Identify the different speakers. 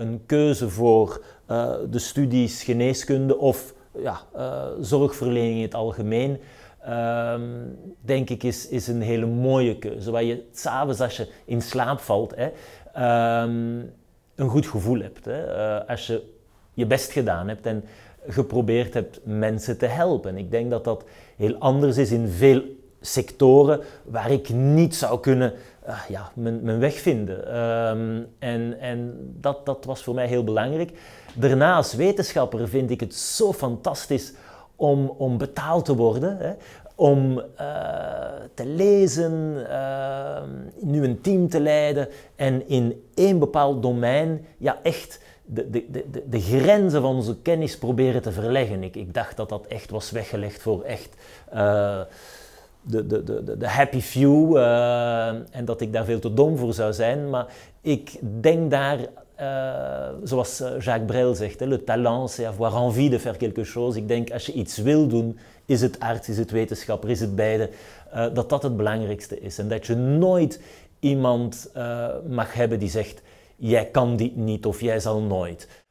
Speaker 1: een keuze voor eh, de studies geneeskunde of ja, eh, zorgverlening in het algemeen, ehm, denk ik, is, is een hele mooie keuze. Waar je s'avonds als je in slaap valt, hè, ehm, een goed gevoel hebt. Hè, eh, als je je best gedaan hebt en geprobeerd hebt mensen te helpen. Ik denk dat dat heel anders is in veel sectoren waar ik niet zou kunnen Ah, ja, mijn, mijn weg vinden. Ehm, en en dat, dat was voor mij heel belangrijk. Daarna als wetenschapper vind ik het zo fantastisch om, om betaald te worden. Hè? Om eh, te lezen, ehm, nu een team te leiden en in één bepaald domein ja, echt de, de, de, de, grenzen van onze kennis proberen te verleggen. Ik, ik dacht dat dat echt was weggelegd voor echt eh, de, de, de, de happy few eh, en dat ik daar veel te dom voor zou zijn. Maar ik denk daar, eh, zoals eh, Jacques Brel zegt, hè, le talent, c'est avoir envie de faire quelque chose. Ik denk als je iets wil doen, is het arts, is het wetenschapper, is het beide, dat dat het belangrijkste is. En dat je nooit iemand mag hebben die zegt, jij kan dit niet of jij zal nooit.